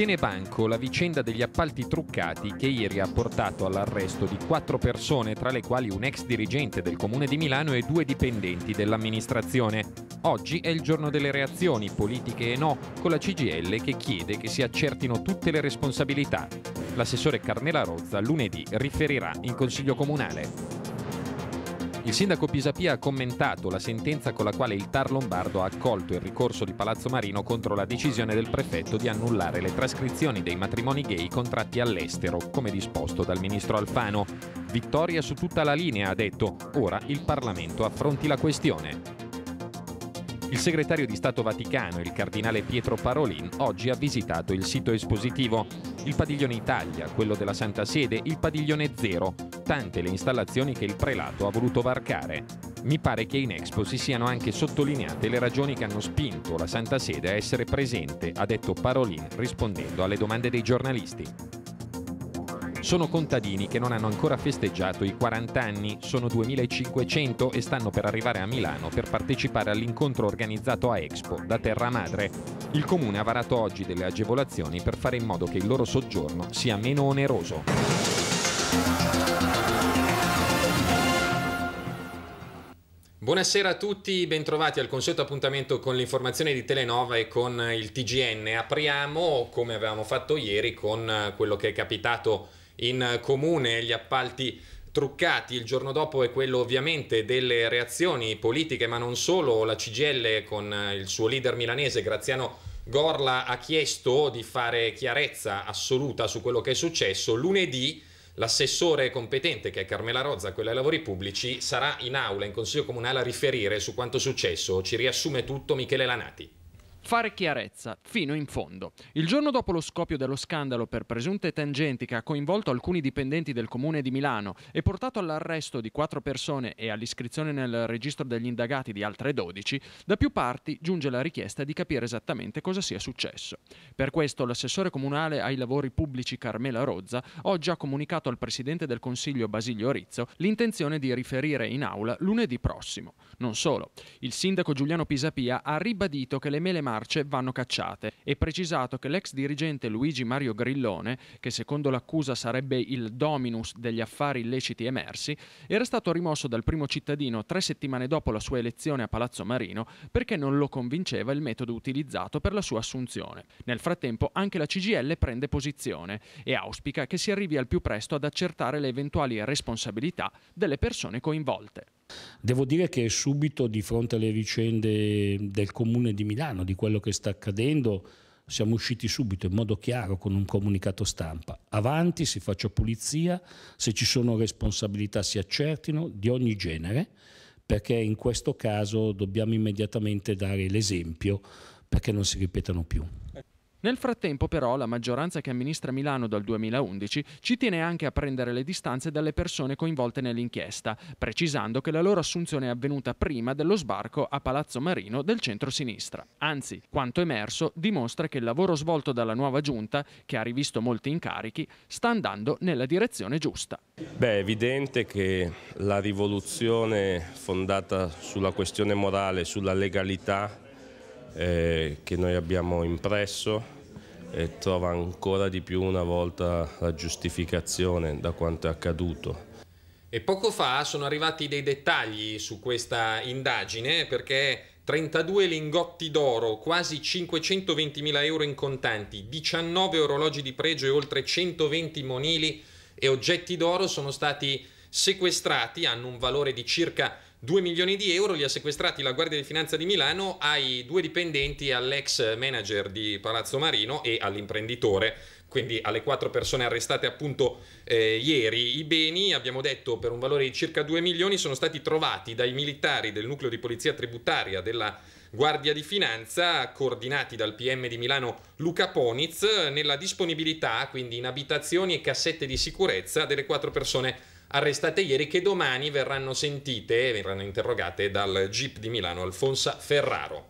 Tiene banco la vicenda degli appalti truccati che ieri ha portato all'arresto di quattro persone, tra le quali un ex dirigente del Comune di Milano e due dipendenti dell'amministrazione. Oggi è il giorno delle reazioni, politiche e no, con la CGL che chiede che si accertino tutte le responsabilità. L'assessore Carmela Rozza lunedì riferirà in Consiglio Comunale. Il sindaco Pisapia ha commentato la sentenza con la quale il Tar Lombardo ha accolto il ricorso di Palazzo Marino contro la decisione del prefetto di annullare le trascrizioni dei matrimoni gay contratti all'estero, come disposto dal ministro Alfano. Vittoria su tutta la linea, ha detto. Ora il Parlamento affronti la questione. Il segretario di Stato Vaticano, il cardinale Pietro Parolin, oggi ha visitato il sito espositivo, il padiglione Italia, quello della Santa Sede, il padiglione Zero, tante le installazioni che il prelato ha voluto varcare. Mi pare che in Expo si siano anche sottolineate le ragioni che hanno spinto la Santa Sede a essere presente, ha detto Parolin rispondendo alle domande dei giornalisti. Sono contadini che non hanno ancora festeggiato i 40 anni, sono 2500 e stanno per arrivare a Milano per partecipare all'incontro organizzato a Expo da Terra Madre. Il comune ha varato oggi delle agevolazioni per fare in modo che il loro soggiorno sia meno oneroso. Buonasera a tutti, bentrovati al consueto appuntamento con l'informazione di Telenova e con il TGN. Apriamo, come avevamo fatto ieri, con quello che è capitato in comune gli appalti truccati. Il giorno dopo è quello ovviamente delle reazioni politiche, ma non solo. La CGL con eh, il suo leader milanese Graziano Gorla ha chiesto di fare chiarezza assoluta su quello che è successo. Lunedì l'assessore competente, che è Carmela Rozza, quella ai lavori pubblici, sarà in aula in Consiglio Comunale a riferire su quanto è successo. Ci riassume tutto Michele Lanati fare chiarezza fino in fondo. Il giorno dopo lo scoppio dello scandalo per presunte tangenti che ha coinvolto alcuni dipendenti del comune di Milano e portato all'arresto di quattro persone e all'iscrizione nel registro degli indagati di altre 12, da più parti giunge la richiesta di capire esattamente cosa sia successo. Per questo l'assessore comunale ai lavori pubblici Carmela Rozza oggi ha comunicato al presidente del Consiglio Basilio Rizzo l'intenzione di riferire in aula lunedì prossimo. Non solo, il sindaco Giuliano Pisapia ha ribadito che le mele marce vanno cacciate e precisato che l'ex dirigente Luigi Mario Grillone, che secondo l'accusa sarebbe il dominus degli affari illeciti emersi, era stato rimosso dal primo cittadino tre settimane dopo la sua elezione a Palazzo Marino perché non lo convinceva il metodo utilizzato per la sua assunzione. Nel frattempo anche la CGL prende posizione e auspica che si arrivi al più presto ad accertare le eventuali responsabilità delle persone coinvolte. Devo dire che subito di fronte alle vicende del comune di Milano, di quello che sta accadendo, siamo usciti subito in modo chiaro con un comunicato stampa. Avanti, si faccia pulizia, se ci sono responsabilità si accertino di ogni genere, perché in questo caso dobbiamo immediatamente dare l'esempio perché non si ripetano più. Nel frattempo però la maggioranza che amministra Milano dal 2011 ci tiene anche a prendere le distanze dalle persone coinvolte nell'inchiesta, precisando che la loro assunzione è avvenuta prima dello sbarco a Palazzo Marino del centro-sinistra. Anzi, quanto emerso dimostra che il lavoro svolto dalla nuova giunta, che ha rivisto molti incarichi, sta andando nella direzione giusta. Beh, è evidente che la rivoluzione fondata sulla questione morale, sulla legalità, eh, che noi abbiamo impresso e trova ancora di più una volta la giustificazione da quanto è accaduto. E poco fa sono arrivati dei dettagli su questa indagine perché 32 lingotti d'oro, quasi 520.000 euro in contanti, 19 orologi di pregio e oltre 120 monili e oggetti d'oro sono stati sequestrati, hanno un valore di circa 2 milioni di euro li ha sequestrati la Guardia di Finanza di Milano ai due dipendenti, all'ex manager di Palazzo Marino e all'imprenditore, quindi alle quattro persone arrestate appunto eh, ieri. I beni, abbiamo detto, per un valore di circa 2 milioni sono stati trovati dai militari del nucleo di polizia tributaria della Guardia di Finanza, coordinati dal PM di Milano Luca Poniz, nella disponibilità, quindi in abitazioni e cassette di sicurezza delle quattro persone arrestate arrestate ieri che domani verranno sentite, verranno interrogate dal GIP di Milano Alfonso Ferraro.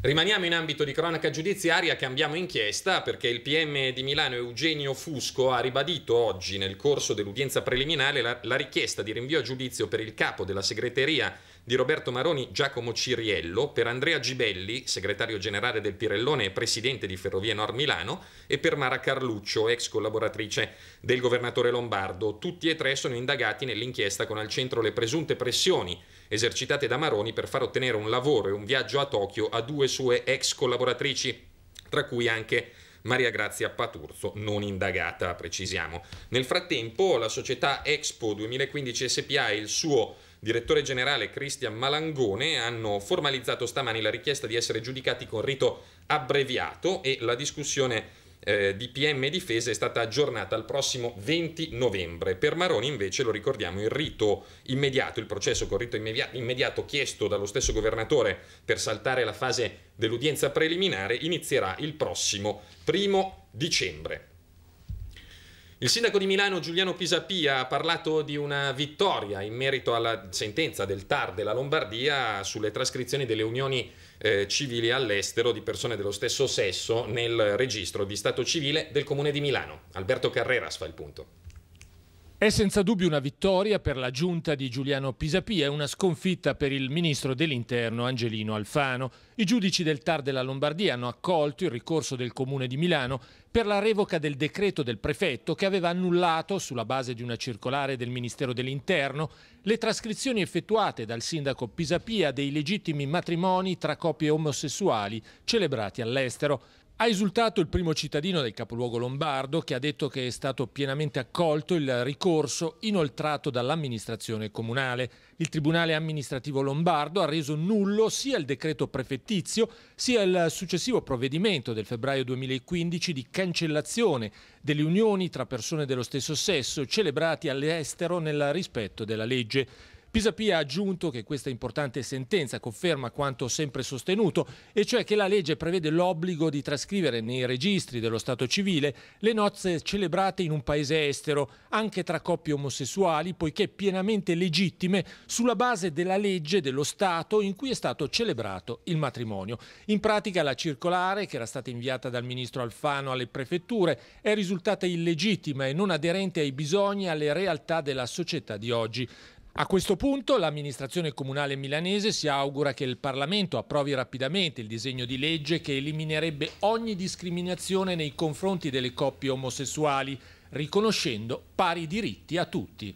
Rimaniamo in ambito di cronaca giudiziaria, cambiamo inchiesta perché il PM di Milano Eugenio Fusco ha ribadito oggi nel corso dell'udienza preliminare la, la richiesta di rinvio a giudizio per il capo della segreteria di Roberto Maroni, Giacomo Ciriello, per Andrea Gibelli, segretario generale del Pirellone e presidente di Ferrovie Nord Milano, e per Mara Carluccio, ex collaboratrice del governatore Lombardo. Tutti e tre sono indagati nell'inchiesta con al centro le presunte pressioni esercitate da Maroni per far ottenere un lavoro e un viaggio a Tokyo a due sue ex collaboratrici, tra cui anche Maria Grazia Paturzo, non indagata, precisiamo. Nel frattempo la società Expo 2015 SPA e il suo direttore generale Cristian Malangone hanno formalizzato stamani la richiesta di essere giudicati con rito abbreviato e la discussione eh, di PM e Difesa è stata aggiornata al prossimo 20 novembre. Per Maroni invece, lo ricordiamo, il rito immediato, il processo con rito immediato chiesto dallo stesso governatore per saltare la fase dell'udienza preliminare inizierà il prossimo primo dicembre. Il sindaco di Milano Giuliano Pisapia ha parlato di una vittoria in merito alla sentenza del TAR della Lombardia sulle trascrizioni delle unioni eh, civili all'estero di persone dello stesso sesso nel registro di Stato civile del Comune di Milano. Alberto Carreras fa il punto. È senza dubbio una vittoria per la giunta di Giuliano Pisapia e una sconfitta per il ministro dell'Interno Angelino Alfano. I giudici del TAR della Lombardia hanno accolto il ricorso del Comune di Milano per la revoca del decreto del prefetto che aveva annullato, sulla base di una circolare del Ministero dell'Interno, le trascrizioni effettuate dal sindaco Pisapia dei legittimi matrimoni tra coppie omosessuali celebrati all'estero. Ha esultato il primo cittadino del capoluogo lombardo che ha detto che è stato pienamente accolto il ricorso inoltrato dall'amministrazione comunale. Il Tribunale amministrativo lombardo ha reso nullo sia il decreto prefettizio sia il successivo provvedimento del febbraio 2015 di cancellazione delle unioni tra persone dello stesso sesso celebrati all'estero nel rispetto della legge. Pisapia ha aggiunto che questa importante sentenza conferma quanto sempre sostenuto, e cioè che la legge prevede l'obbligo di trascrivere nei registri dello Stato civile le nozze celebrate in un paese estero, anche tra coppie omosessuali, poiché pienamente legittime sulla base della legge dello Stato in cui è stato celebrato il matrimonio. In pratica la circolare, che era stata inviata dal ministro Alfano alle prefetture, è risultata illegittima e non aderente ai bisogni e alle realtà della società di oggi. A questo punto l'amministrazione comunale milanese si augura che il Parlamento approvi rapidamente il disegno di legge che eliminerebbe ogni discriminazione nei confronti delle coppie omosessuali, riconoscendo pari diritti a tutti.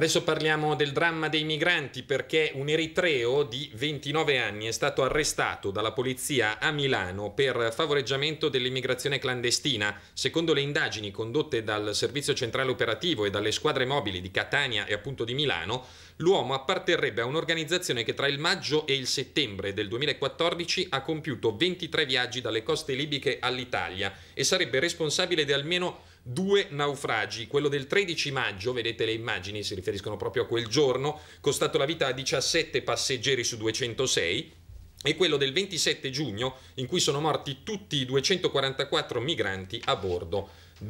Adesso parliamo del dramma dei migranti perché un eritreo di 29 anni è stato arrestato dalla polizia a Milano per favoreggiamento dell'immigrazione clandestina. Secondo le indagini condotte dal Servizio Centrale Operativo e dalle squadre mobili di Catania e appunto di Milano, l'uomo apparterrebbe a un'organizzazione che tra il maggio e il settembre del 2014 ha compiuto 23 viaggi dalle coste libiche all'Italia e sarebbe responsabile di almeno due naufragi. Quello del 13 maggio, vedete le immagini, si riferiscono proprio a quel giorno, costato la vita a 17 passeggeri su 206 e quello del 27 giugno in cui sono morti tutti i 244 migranti a bordo ehm,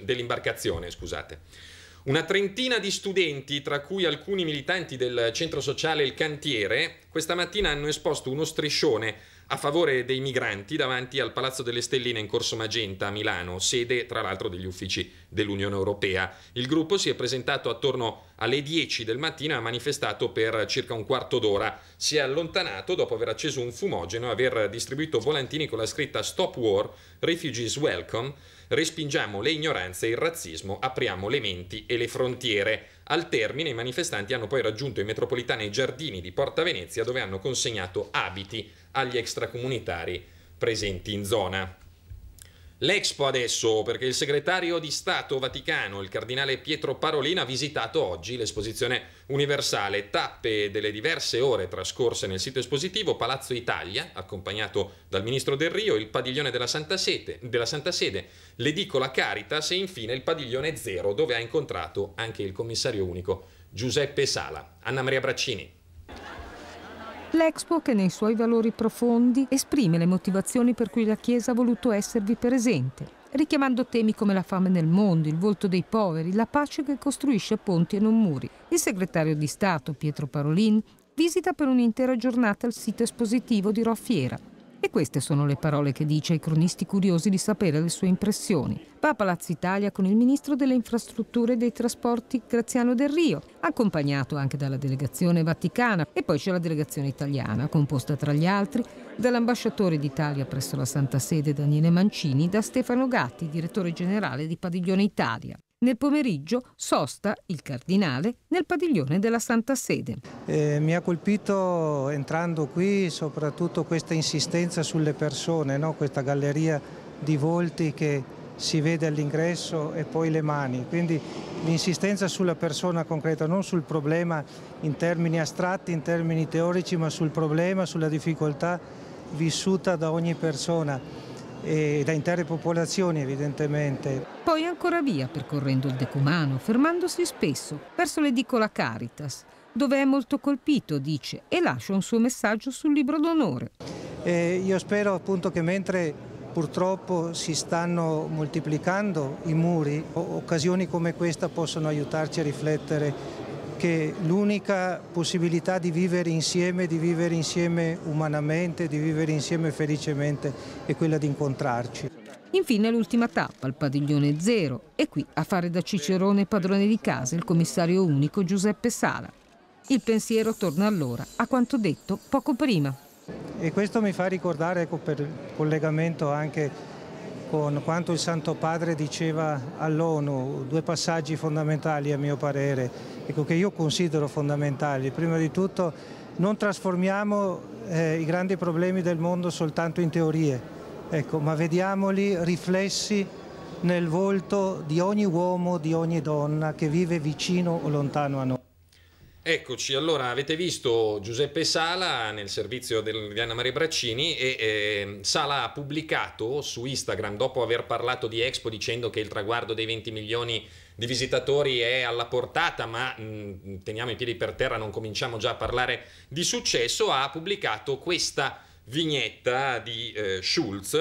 dell'imbarcazione. scusate. Una trentina di studenti, tra cui alcuni militanti del centro sociale Il Cantiere, questa mattina hanno esposto uno striscione a favore dei migranti davanti al Palazzo delle Stelline in Corso Magenta a Milano, sede tra l'altro degli uffici dell'Unione Europea. Il gruppo si è presentato attorno alle 10 del mattino e ha manifestato per circa un quarto d'ora. Si è allontanato dopo aver acceso un fumogeno e aver distribuito volantini con la scritta Stop War, Refugees Welcome Respingiamo le ignoranze e il razzismo, apriamo le menti e le frontiere. Al termine i manifestanti hanno poi raggiunto i metropolitani giardini di Porta Venezia dove hanno consegnato abiti agli extracomunitari presenti in zona. L'Expo adesso, perché il segretario di Stato Vaticano, il cardinale Pietro Parolin, ha visitato oggi l'esposizione universale, tappe delle diverse ore trascorse nel sito espositivo Palazzo Italia, accompagnato dal ministro Del Rio, il padiglione della Santa, Sete, della Santa Sede, l'edicola Caritas e infine il padiglione Zero, dove ha incontrato anche il commissario unico Giuseppe Sala. Anna Maria Braccini. L'Expo, che nei suoi valori profondi esprime le motivazioni per cui la Chiesa ha voluto esservi presente, richiamando temi come la fame nel mondo, il volto dei poveri, la pace che costruisce ponti e non muri. Il segretario di Stato, Pietro Parolin, visita per un'intera giornata il sito espositivo di Roffiera, e queste sono le parole che dice ai cronisti curiosi di sapere le sue impressioni. Va a Palazzo Italia con il ministro delle infrastrutture e dei trasporti Graziano Del Rio, accompagnato anche dalla delegazione vaticana e poi c'è la delegazione italiana, composta tra gli altri dall'ambasciatore d'Italia presso la Santa Sede Daniele Mancini, da Stefano Gatti, direttore generale di Padiglione Italia. Nel pomeriggio sosta il cardinale nel padiglione della Santa Sede. Eh, mi ha colpito entrando qui soprattutto questa insistenza sulle persone, no? questa galleria di volti che si vede all'ingresso e poi le mani, quindi l'insistenza sulla persona concreta, non sul problema in termini astratti, in termini teorici, ma sul problema, sulla difficoltà vissuta da ogni persona e da intere popolazioni evidentemente. Poi ancora via percorrendo il Decumano, fermandosi spesso verso l'edicola Caritas, dove è molto colpito, dice, e lascia un suo messaggio sul libro d'onore. Eh, io spero appunto che mentre purtroppo si stanno moltiplicando i muri, occasioni come questa possono aiutarci a riflettere che l'unica possibilità di vivere insieme, di vivere insieme umanamente, di vivere insieme felicemente è quella di incontrarci. Infine l'ultima tappa, il padiglione zero, e qui a fare da cicerone padrone di casa il commissario unico Giuseppe Sala. Il pensiero torna allora a quanto detto poco prima. E questo mi fa ricordare ecco, per collegamento anche con quanto il Santo Padre diceva all'ONU, due passaggi fondamentali a mio parere, ecco, che io considero fondamentali. Prima di tutto non trasformiamo eh, i grandi problemi del mondo soltanto in teorie, ecco, ma vediamoli riflessi nel volto di ogni uomo, di ogni donna che vive vicino o lontano a noi. Eccoci, allora avete visto Giuseppe Sala nel servizio di Anna Maria Braccini e eh, Sala ha pubblicato su Instagram dopo aver parlato di Expo dicendo che il traguardo dei 20 milioni di visitatori è alla portata, ma mh, mm, mm, teniamo i piedi per terra, non cominciamo già a parlare di successo, ha pubblicato questa vignetta di eh, Schulz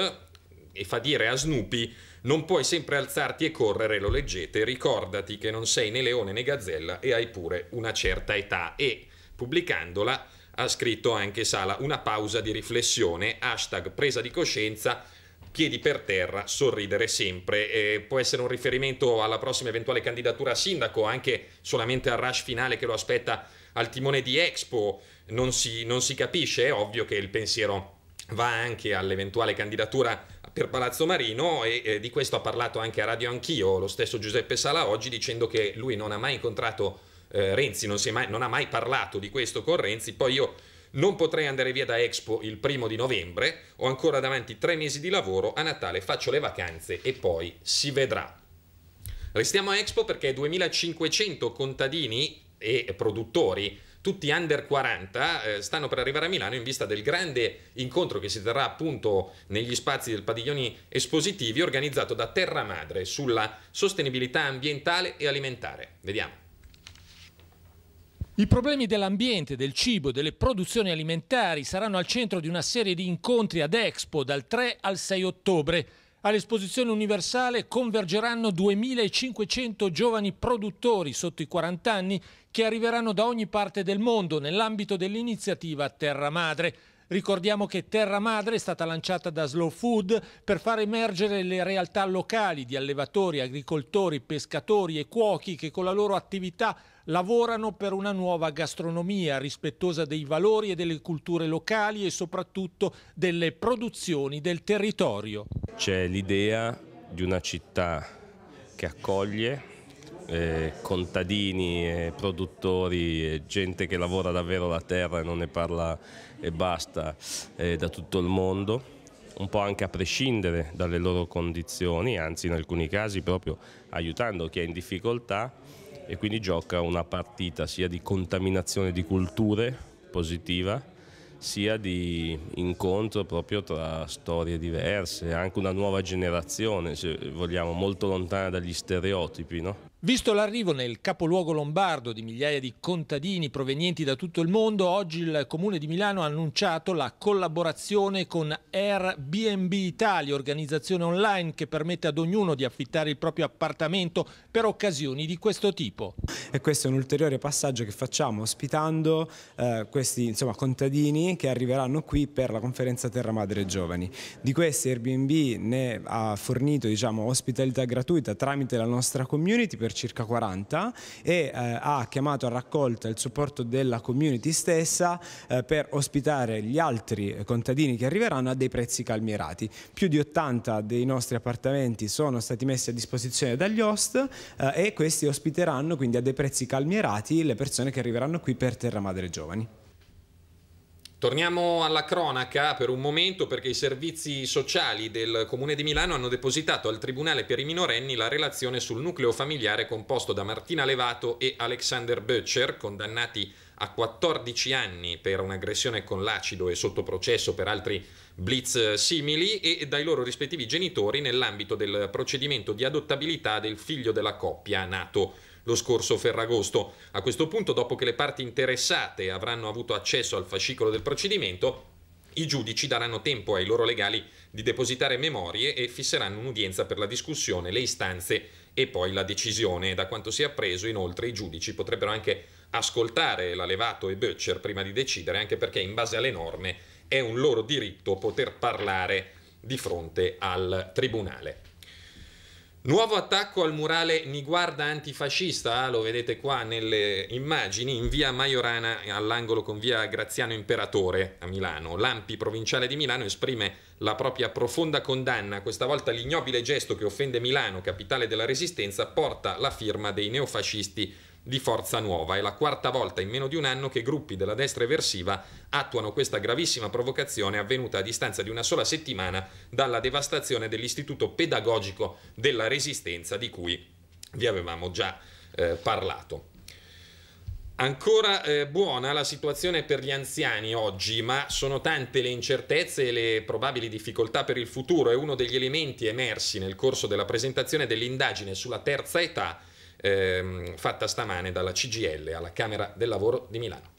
e fa dire a Snoopy non puoi sempre alzarti e correre, lo leggete, ricordati che non sei né leone né gazzella e hai pure una certa età. E pubblicandola ha scritto anche Sala una pausa di riflessione, hashtag presa di coscienza, piedi per terra, sorridere sempre. Eh, può essere un riferimento alla prossima eventuale candidatura a sindaco, anche solamente al rush finale che lo aspetta al timone di Expo, non si, non si capisce, è ovvio che il pensiero va anche all'eventuale candidatura per Palazzo Marino e eh, di questo ha parlato anche a radio anch'io, lo stesso Giuseppe Sala oggi dicendo che lui non ha mai incontrato eh, Renzi, non, mai, non ha mai parlato di questo con Renzi, poi io non potrei andare via da Expo il primo di novembre, ho ancora davanti tre mesi di lavoro, a Natale faccio le vacanze e poi si vedrà. Restiamo a Expo perché 2500 contadini e produttori tutti under 40 eh, stanno per arrivare a Milano in vista del grande incontro che si terrà appunto negli spazi del padiglioni espositivi organizzato da Terra Madre sulla sostenibilità ambientale e alimentare. Vediamo. I problemi dell'ambiente, del cibo, e delle produzioni alimentari saranno al centro di una serie di incontri ad Expo dal 3 al 6 ottobre. All'esposizione universale convergeranno 2.500 giovani produttori sotto i 40 anni che arriveranno da ogni parte del mondo nell'ambito dell'iniziativa Terra Madre. Ricordiamo che Terra Madre è stata lanciata da Slow Food per far emergere le realtà locali di allevatori, agricoltori, pescatori e cuochi che con la loro attività lavorano per una nuova gastronomia rispettosa dei valori e delle culture locali e soprattutto delle produzioni del territorio. C'è l'idea di una città che accoglie eh, contadini, eh, produttori, eh, gente che lavora davvero la terra e non ne parla e basta eh, da tutto il mondo, un po' anche a prescindere dalle loro condizioni, anzi in alcuni casi proprio aiutando chi è in difficoltà e quindi gioca una partita sia di contaminazione di culture positiva sia di incontro proprio tra storie diverse, anche una nuova generazione, se vogliamo, molto lontana dagli stereotipi. No? Visto l'arrivo nel capoluogo lombardo di migliaia di contadini provenienti da tutto il mondo, oggi il Comune di Milano ha annunciato la collaborazione con Airbnb Italia, organizzazione online che permette ad ognuno di affittare il proprio appartamento per occasioni di questo tipo. E questo è un ulteriore passaggio che facciamo ospitando eh, questi insomma, contadini che arriveranno qui per la conferenza Terra Madre Giovani. Di questi Airbnb ne ha fornito diciamo, ospitalità gratuita tramite la nostra community per circa 40 e eh, ha chiamato a raccolta il supporto della community stessa eh, per ospitare gli altri contadini che arriveranno a dei prezzi calmierati. Più di 80 dei nostri appartamenti sono stati messi a disposizione dagli host eh, e questi ospiteranno quindi a dei prezzi calmierati le persone che arriveranno qui per Terra Madre Giovani. Torniamo alla cronaca per un momento perché i servizi sociali del Comune di Milano hanno depositato al Tribunale per i minorenni la relazione sul nucleo familiare composto da Martina Levato e Alexander Böttcher, condannati a 14 anni per un'aggressione con l'acido e sotto processo per altri blitz simili e dai loro rispettivi genitori nell'ambito del procedimento di adottabilità del figlio della coppia nato lo scorso Ferragosto. A questo punto, dopo che le parti interessate avranno avuto accesso al fascicolo del procedimento, i giudici daranno tempo ai loro legali di depositare memorie e fisseranno un'udienza per la discussione, le istanze e poi la decisione. Da quanto si è appreso, inoltre, i giudici potrebbero anche ascoltare la Levato e Böttcher prima di decidere, anche perché in base alle norme è un loro diritto poter parlare di fronte al tribunale. Nuovo attacco al murale Niguarda antifascista, lo vedete qua nelle immagini, in via Maiorana all'angolo con via Graziano Imperatore a Milano. L'Ampi provinciale di Milano esprime la propria profonda condanna, questa volta l'ignobile gesto che offende Milano, capitale della resistenza, porta la firma dei neofascisti di Forza Nuova. È la quarta volta in meno di un anno che gruppi della destra eversiva attuano questa gravissima provocazione avvenuta a distanza di una sola settimana dalla devastazione dell'istituto pedagogico della resistenza di cui vi avevamo già eh, parlato. Ancora eh, buona la situazione per gli anziani oggi, ma sono tante le incertezze e le probabili difficoltà per il futuro e uno degli elementi emersi nel corso della presentazione dell'indagine sulla terza età ehm, fatta stamane dalla CGL alla Camera del Lavoro di Milano.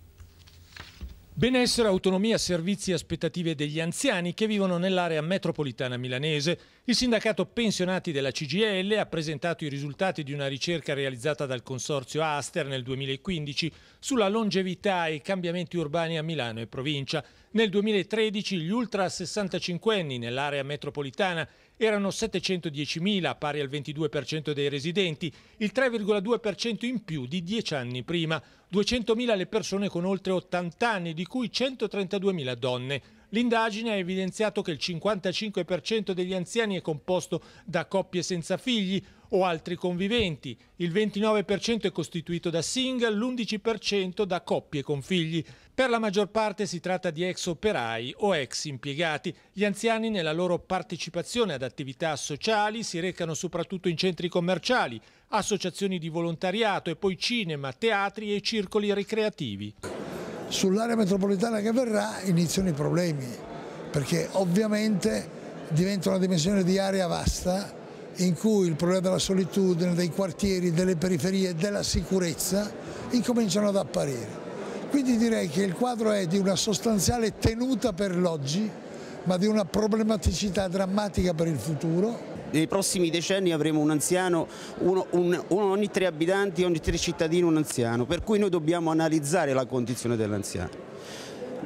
Benessere, autonomia, servizi e aspettative degli anziani che vivono nell'area metropolitana milanese. Il sindacato pensionati della CGL ha presentato i risultati di una ricerca realizzata dal consorzio Aster nel 2015 sulla longevità e i cambiamenti urbani a Milano e provincia. Nel 2013 gli ultra 65enni nell'area metropolitana erano 710.000, pari al 22% dei residenti, il 3,2% in più di dieci anni prima. 200.000 le persone con oltre 80 anni, di cui 132.000 donne. L'indagine ha evidenziato che il 55% degli anziani è composto da coppie senza figli, o altri conviventi, il 29% è costituito da single, l'11% da coppie con figli. Per la maggior parte si tratta di ex operai o ex impiegati. Gli anziani nella loro partecipazione ad attività sociali si recano soprattutto in centri commerciali, associazioni di volontariato e poi cinema, teatri e circoli ricreativi. Sull'area metropolitana che verrà iniziano i problemi, perché ovviamente diventa una dimensione di area vasta in cui il problema della solitudine, dei quartieri, delle periferie, della sicurezza incominciano ad apparire. Quindi direi che il quadro è di una sostanziale tenuta per l'oggi, ma di una problematicità drammatica per il futuro. Nei prossimi decenni avremo un anziano, uno, un, uno ogni tre abitanti, ogni tre cittadini un anziano, per cui noi dobbiamo analizzare la condizione dell'anziano.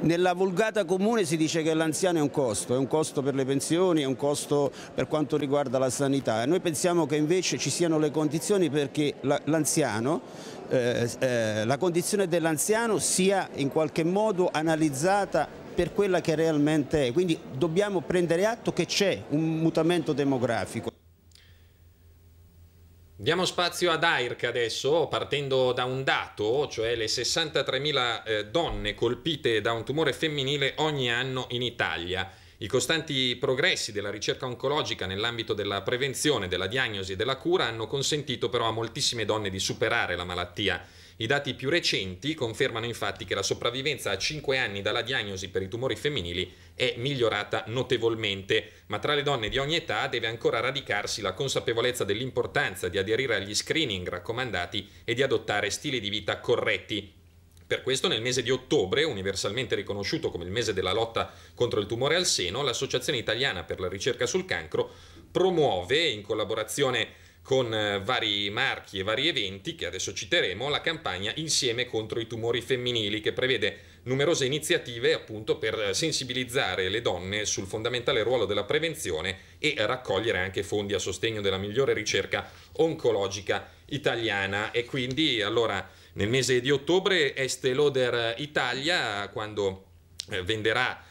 Nella vulgata comune si dice che l'anziano è un costo, è un costo per le pensioni, è un costo per quanto riguarda la sanità e noi pensiamo che invece ci siano le condizioni perché l'anziano, eh, eh, la condizione dell'anziano sia in qualche modo analizzata per quella che realmente è, quindi dobbiamo prendere atto che c'è un mutamento demografico. Diamo spazio ad AIRC adesso, partendo da un dato, cioè le 63.000 eh, donne colpite da un tumore femminile ogni anno in Italia. I costanti progressi della ricerca oncologica nell'ambito della prevenzione, della diagnosi e della cura hanno consentito però a moltissime donne di superare la malattia i dati più recenti confermano infatti che la sopravvivenza a 5 anni dalla diagnosi per i tumori femminili è migliorata notevolmente, ma tra le donne di ogni età deve ancora radicarsi la consapevolezza dell'importanza di aderire agli screening raccomandati e di adottare stili di vita corretti, per questo nel mese di ottobre, universalmente riconosciuto come il mese della lotta contro il tumore al seno, l'Associazione Italiana per la ricerca sul cancro promuove, in collaborazione con con eh, vari marchi e vari eventi che adesso citeremo, la campagna Insieme contro i tumori femminili che prevede numerose iniziative appunto per eh, sensibilizzare le donne sul fondamentale ruolo della prevenzione e raccogliere anche fondi a sostegno della migliore ricerca oncologica italiana e quindi allora nel mese di ottobre Estée Lauder Italia quando eh, venderà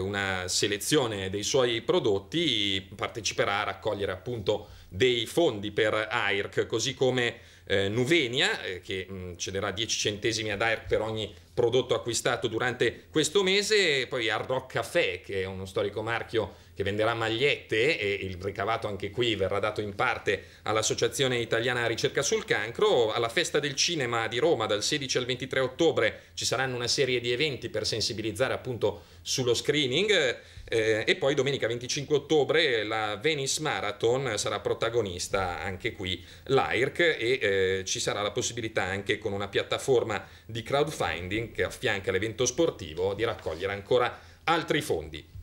una selezione dei suoi prodotti parteciperà a raccogliere appunto dei fondi per AIRC, così come eh, Nuvenia, eh, che mh, mm, cederà 10 centesimi ad AIRC per ogni prodotto acquistato durante questo mese, e poi Hard Café, che è uno storico marchio che venderà magliette e il ricavato anche qui verrà dato in parte all'Associazione Italiana Ricerca sul Cancro. Alla Festa del Cinema di Roma dal 16 al 23 ottobre ci saranno una serie di eventi per sensibilizzare appunto sullo screening eh, e poi domenica 25 ottobre la Venice Marathon sarà protagonista anche qui l'AIRC e eh, ci sarà la possibilità anche con una piattaforma di crowdfunding che affianca l'evento sportivo di raccogliere ancora altri fondi.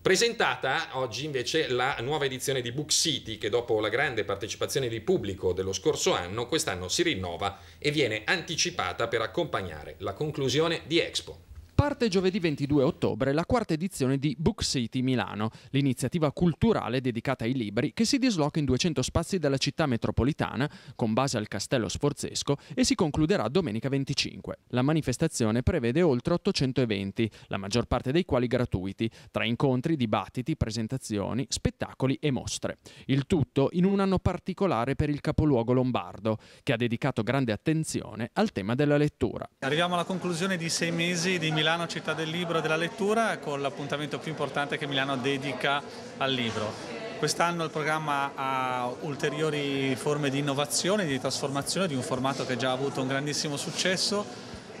Presentata oggi invece la nuova edizione di Book City che dopo la grande partecipazione di pubblico dello scorso anno quest'anno si rinnova e viene anticipata per accompagnare la conclusione di Expo. Parte giovedì 22 ottobre la quarta edizione di Book City Milano, l'iniziativa culturale dedicata ai libri che si disloca in 200 spazi dalla città metropolitana, con base al Castello Sforzesco, e si concluderà domenica 25. La manifestazione prevede oltre 800 eventi, la maggior parte dei quali gratuiti, tra incontri, dibattiti, presentazioni, spettacoli e mostre. Il tutto in un anno particolare per il capoluogo lombardo, che ha dedicato grande attenzione al tema della lettura. Arriviamo alla conclusione di sei mesi di Milano Milano città del libro e della lettura con l'appuntamento più importante che Milano dedica al libro. Quest'anno il programma ha ulteriori forme di innovazione, di trasformazione di un formato che ha già avuto un grandissimo successo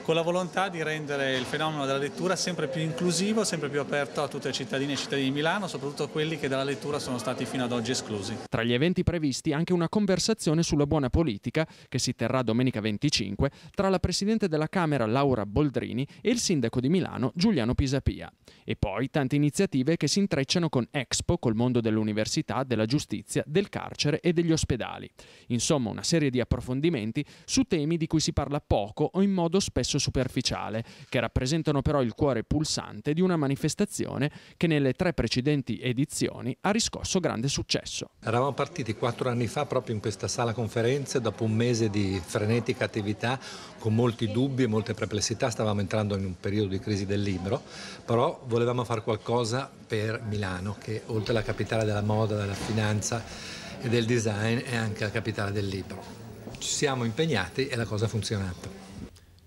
con la volontà di rendere il fenomeno della lettura sempre più inclusivo, sempre più aperto a tutte le cittadine e cittadini di Milano, soprattutto quelli che dalla lettura sono stati fino ad oggi esclusi. Tra gli eventi previsti anche una conversazione sulla buona politica che si terrà domenica 25 tra la Presidente della Camera Laura Boldrini e il Sindaco di Milano Giuliano Pisapia. E poi tante iniziative che si intrecciano con Expo, col mondo dell'università, della giustizia, del carcere e degli ospedali. Insomma una serie di approfondimenti su temi di cui si parla poco o in modo spesso discorso superficiale, che rappresentano però il cuore pulsante di una manifestazione che nelle tre precedenti edizioni ha riscosso grande successo. Eravamo partiti quattro anni fa proprio in questa sala conferenze, dopo un mese di frenetica attività, con molti dubbi e molte perplessità, stavamo entrando in un periodo di crisi del libro, però volevamo fare qualcosa per Milano, che oltre alla capitale della moda, della finanza e del design è anche la capitale del libro. Ci siamo impegnati e la cosa ha funzionato.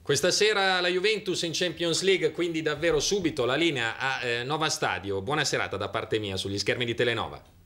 Questa sera la Juventus in Champions League, quindi davvero subito la linea a eh, Nova Stadio. Buona serata da parte mia sugli schermi di Telenova.